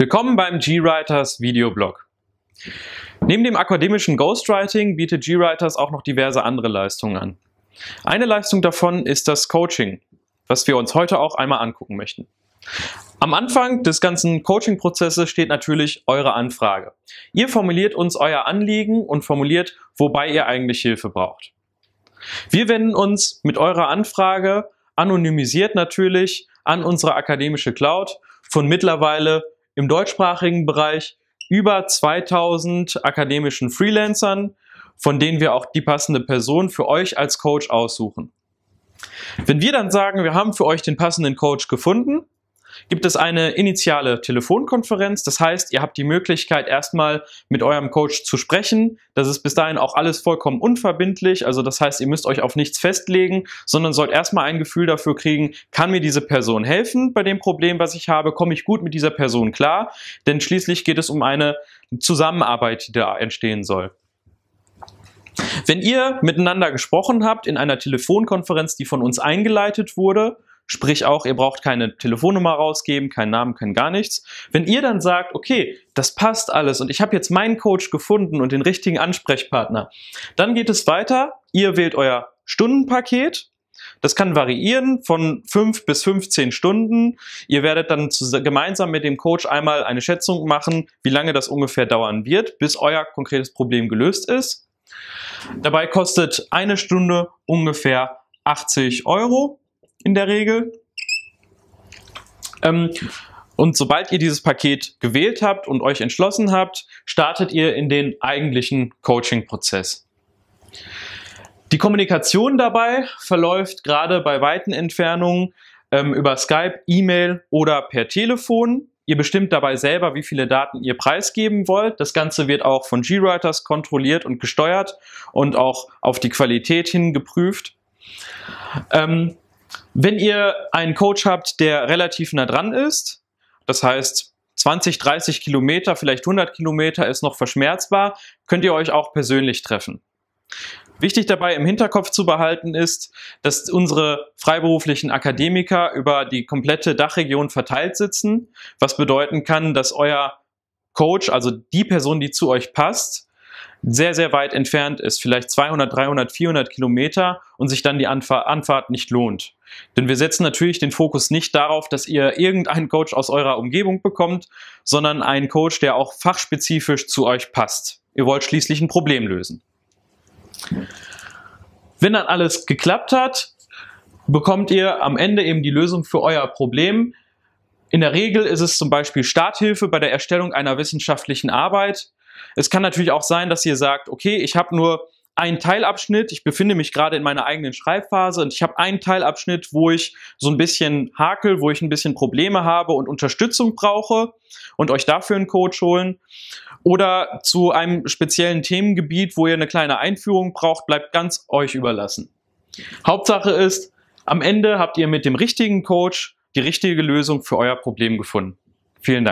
Willkommen beim GWriters Videoblog. Neben dem akademischen Ghostwriting bietet GWriters auch noch diverse andere Leistungen an. Eine Leistung davon ist das Coaching, was wir uns heute auch einmal angucken möchten. Am Anfang des ganzen Coaching-Prozesses steht natürlich eure Anfrage. Ihr formuliert uns euer Anliegen und formuliert, wobei ihr eigentlich Hilfe braucht. Wir wenden uns mit eurer Anfrage, anonymisiert natürlich, an unsere akademische Cloud von mittlerweile im deutschsprachigen Bereich über 2000 akademischen Freelancern, von denen wir auch die passende Person für euch als Coach aussuchen. Wenn wir dann sagen, wir haben für euch den passenden Coach gefunden, gibt es eine initiale Telefonkonferenz. Das heißt, ihr habt die Möglichkeit, erstmal mit eurem Coach zu sprechen. Das ist bis dahin auch alles vollkommen unverbindlich. Also das heißt, ihr müsst euch auf nichts festlegen, sondern sollt erstmal ein Gefühl dafür kriegen, kann mir diese Person helfen bei dem Problem, was ich habe? Komme ich gut mit dieser Person klar? Denn schließlich geht es um eine Zusammenarbeit, die da entstehen soll. Wenn ihr miteinander gesprochen habt in einer Telefonkonferenz, die von uns eingeleitet wurde, Sprich auch, ihr braucht keine Telefonnummer rausgeben, keinen Namen, kein gar nichts. Wenn ihr dann sagt, okay, das passt alles und ich habe jetzt meinen Coach gefunden und den richtigen Ansprechpartner, dann geht es weiter. Ihr wählt euer Stundenpaket, das kann variieren von 5 bis 15 Stunden. Ihr werdet dann gemeinsam mit dem Coach einmal eine Schätzung machen, wie lange das ungefähr dauern wird, bis euer konkretes Problem gelöst ist. Dabei kostet eine Stunde ungefähr 80 Euro in der Regel. Ähm, und sobald ihr dieses Paket gewählt habt und euch entschlossen habt, startet ihr in den eigentlichen Coaching-Prozess. Die Kommunikation dabei verläuft gerade bei weiten Entfernungen ähm, über Skype, E-Mail oder per Telefon. Ihr bestimmt dabei selber, wie viele Daten ihr preisgeben wollt. Das Ganze wird auch von GWriters kontrolliert und gesteuert und auch auf die Qualität hin geprüft. Ähm, wenn ihr einen Coach habt, der relativ nah dran ist, das heißt 20, 30 Kilometer, vielleicht 100 Kilometer ist noch verschmerzbar, könnt ihr euch auch persönlich treffen. Wichtig dabei im Hinterkopf zu behalten ist, dass unsere freiberuflichen Akademiker über die komplette Dachregion verteilt sitzen, was bedeuten kann, dass euer Coach, also die Person, die zu euch passt, sehr, sehr weit entfernt ist, vielleicht 200, 300, 400 Kilometer und sich dann die Anfahrt nicht lohnt. Denn wir setzen natürlich den Fokus nicht darauf, dass ihr irgendeinen Coach aus eurer Umgebung bekommt, sondern einen Coach, der auch fachspezifisch zu euch passt. Ihr wollt schließlich ein Problem lösen. Wenn dann alles geklappt hat, bekommt ihr am Ende eben die Lösung für euer Problem. In der Regel ist es zum Beispiel Starthilfe bei der Erstellung einer wissenschaftlichen Arbeit es kann natürlich auch sein, dass ihr sagt, okay, ich habe nur einen Teilabschnitt, ich befinde mich gerade in meiner eigenen Schreibphase und ich habe einen Teilabschnitt, wo ich so ein bisschen hakel, wo ich ein bisschen Probleme habe und Unterstützung brauche und euch dafür einen Coach holen. Oder zu einem speziellen Themengebiet, wo ihr eine kleine Einführung braucht, bleibt ganz euch überlassen. Hauptsache ist, am Ende habt ihr mit dem richtigen Coach die richtige Lösung für euer Problem gefunden. Vielen Dank.